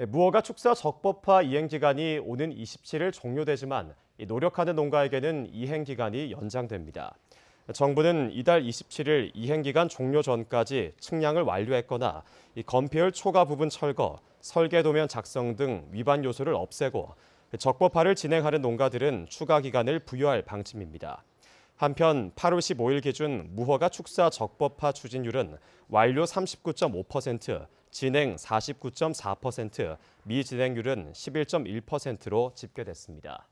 예, 무허가 축사 적법화 이행 기간이 오는 27일 종료되지만 노력하는 농가에게는 이행 기간이 연장됩니다. 정부는 이달 27일 이행 기간 종료 전까지 측량을 완료했거나 건폐율 초과 부분 철거, 설계 도면 작성 등 위반 요소를 없애고 적법화를 진행하는 농가들은 추가 기간을 부여할 방침입니다. 한편 8월 15일 기준 무허가 축사 적법화 추진율은 완료 39.5%, 진행 49.4%, 미진행률은 11.1%로 집계됐습니다.